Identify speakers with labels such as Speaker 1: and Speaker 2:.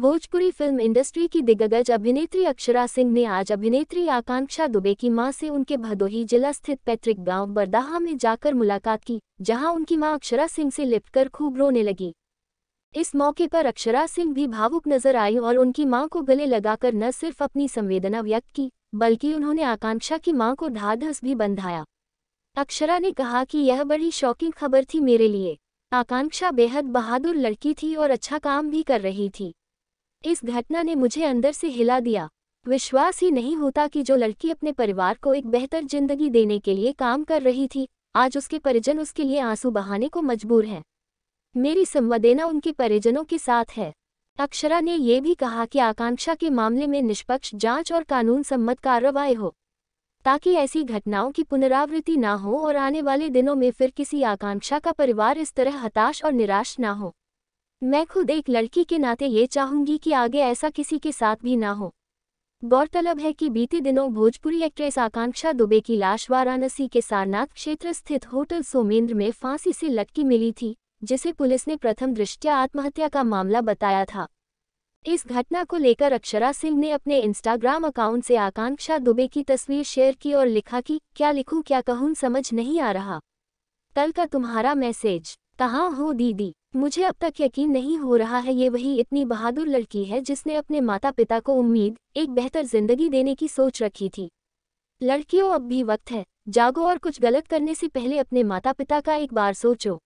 Speaker 1: Bhojpuri film industry की दिग्गज अभिनेत्री अक्षरा सिंह ने आज अभिनेत्री आकांक्षा दुबे की मां से उनके भदोही जिला स्थित पैतृक गांव बरदाहा में जाकर मुलाकात की जहां उनकी मां अक्षरा सिंह से लिपटकर खूब रोने लगी इस मौके पर अक्षरा सिंह भी भावुक नजर आई और उनकी मां को गले लगाकर न सिर्फ अपनी संवेदना व्यक्त की बल्कि उन्होंने आकांक्षा की माँ को धाधस भी बंधाया अक्षरा ने कहा कि यह बड़ी शौकिंग खबर थी मेरे लिए आकांक्षा बेहद बहादुर लड़की थी और अच्छा काम भी कर रही थी इस घटना ने मुझे अंदर से हिला दिया विश्वास ही नहीं होता कि जो लड़की अपने परिवार को एक बेहतर जिंदगी देने के लिए काम कर रही थी आज उसके परिजन उसके लिए आंसू बहाने को मजबूर हैं मेरी संवेदना उनके परिजनों के साथ है अक्षरा ने यह भी कहा कि आकांक्षा के मामले में निष्पक्ष जांच और कानून सम्मत कार्रवाई हो ताकि ऐसी घटनाओं की पुनरावृत्ति ना हो और आने वाले दिनों में फिर किसी आकांक्षा का परिवार इस तरह हताश और निराश ना हो मैं खुद एक लड़की के नाते ये चाहूंगी कि आगे ऐसा किसी के साथ भी ना हो गौरतलब है कि बीते दिनों भोजपुरी एक्ट्रेस आकांक्षा दुबे की लाश वाराणसी के सारनाथ क्षेत्र स्थित होटल सोमेंद्र में फांसी से लटकी मिली थी जिसे पुलिस ने प्रथम दृष्टया आत्महत्या का मामला बताया था इस घटना को लेकर अक्षरा सिंह ने अपने इंस्टाग्राम अकाउंट से आकांक्षा दुबे की तस्वीर शेयर की और लिखा कि क्या लिखूं क्या कहूं समझ नहीं आ रहा कल का तुम्हारा मैसेज कहा हो दीदी मुझे अब तक यकीन नहीं हो रहा है ये वही इतनी बहादुर लड़की है जिसने अपने माता पिता को उम्मीद एक बेहतर जिंदगी देने की सोच रखी थी लड़कियों अब भी वक्त है जागो और कुछ गलत करने से पहले अपने माता पिता का एक बार सोचो